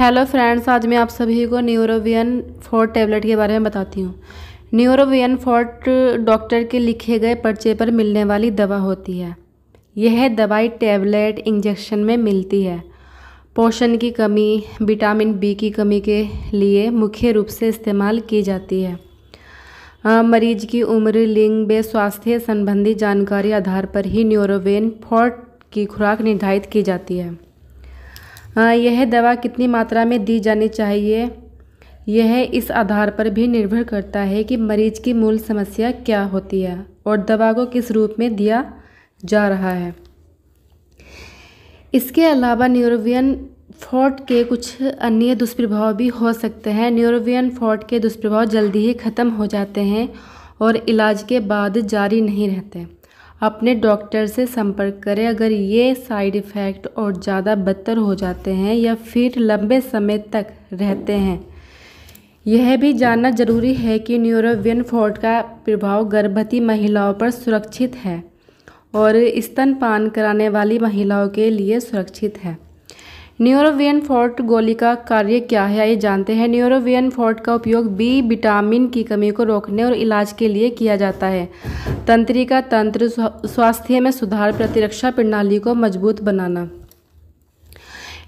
hello friends आज मैं आप सभी को न्यूरोवियन फोर्ट टैबलेट के बारे में बताती हूँ न्यूरोवियन फोर्ट डॉक्टर के लिखे गए पर्चे पर मिलने वाली दवा होती है यह दवाई टैबलेट इंजेक्शन में मिलती है पोषण की कमी विटामिन बी की कमी के लिए मुख्य रूप से इस्तेमाल की जाती है आ, मरीज की उम्र लिंग व स्वास्थ्य संबंधी जानकारी आधार पर ही न्यूरोवियन फोर्ट की खुराक निर्धारित की जाती है हाँ, यह दवा कितनी मात्रा में दी जानी चाहिए यह इस आधार पर भी निर्भर करता है कि मरीज की मूल समस्या क्या होती है और दवा को किस रूप में दिया जा रहा है इसके अलावा न्यूरोवियन फोर्ट के कुछ अन्य दुष्प्रभाव भी हो सकते हैं न्यूरोवियन फोर्ट के दुष्प्रभाव जल्दी ही ख़त्म हो जाते हैं और इलाज के बाद जारी नहीं रहते अपने डॉक्टर से संपर्क करें अगर ये साइड इफ़ेक्ट और ज़्यादा बदतर हो जाते हैं या फिर लंबे समय तक रहते हैं यह भी जानना जरूरी है कि न्यूरोवियन फोर्ट का प्रभाव गर्भवती महिलाओं पर सुरक्षित है और स्तनपान कराने वाली महिलाओं के लिए सुरक्षित है न्यूरोवियन फोर्ट गोली का कार्य क्या है ये जानते हैं न्यूरोवियन फोर्ट का उपयोग बी विटामिन की कमी को रोकने और इलाज के लिए किया जाता है तंत्रिका तंत्र स्वास्थ्य में सुधार प्रतिरक्षा प्रणाली को मजबूत बनाना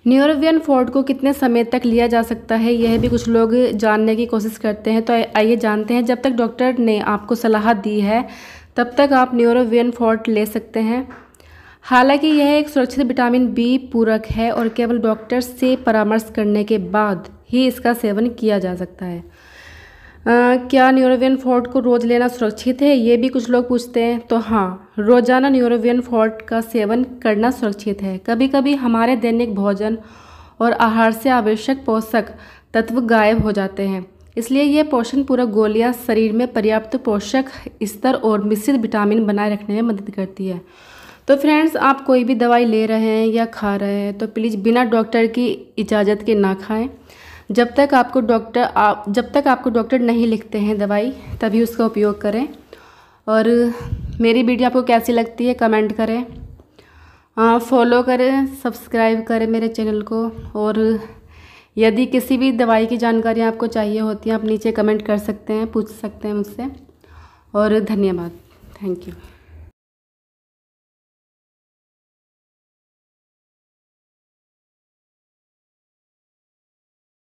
न्यूरोवियन फोर्ट को कितने समय तक लिया जा सकता है यह भी कुछ लोग जानने की कोशिश करते हैं तो आइए जानते हैं जब तक डॉक्टर ने आपको सलाह दी है तब तक आप न्यूरोवियन फोर्ट ले सकते हैं हालांकि यह एक सुरक्षित विटामिन बी पूरक है और केवल डॉक्टर से परामर्श करने के बाद ही इसका सेवन किया जा सकता है आ, क्या न्यूरोवियन फोर्ट को रोज़ लेना सुरक्षित है ये भी कुछ लोग पूछते हैं तो हाँ रोज़ाना न्यूरोवियन फोर्ट का सेवन करना सुरक्षित है कभी कभी हमारे दैनिक भोजन और आहार से आवश्यक पोषक तत्व गायब हो जाते हैं इसलिए यह पोषण पूरक गोलियाँ शरीर में पर्याप्त पोषक स्तर और मिश्रित विटामिन बनाए रखने में मदद करती है तो फ्रेंड्स आप कोई भी दवाई ले रहे हैं या खा रहे हैं तो प्लीज़ बिना डॉक्टर की इजाज़त के ना खाएं जब तक आपको डॉक्टर आप जब तक आपको डॉक्टर नहीं लिखते हैं दवाई तभी उसका उपयोग करें और मेरी वीडियो आपको कैसी लगती है कमेंट करें फॉलो करें सब्सक्राइब करें मेरे चैनल को और यदि किसी भी दवाई की जानकारी आपको चाहिए होती है आप नीचे कमेंट कर सकते हैं पूछ सकते हैं मुझसे और धन्यवाद थैंक यू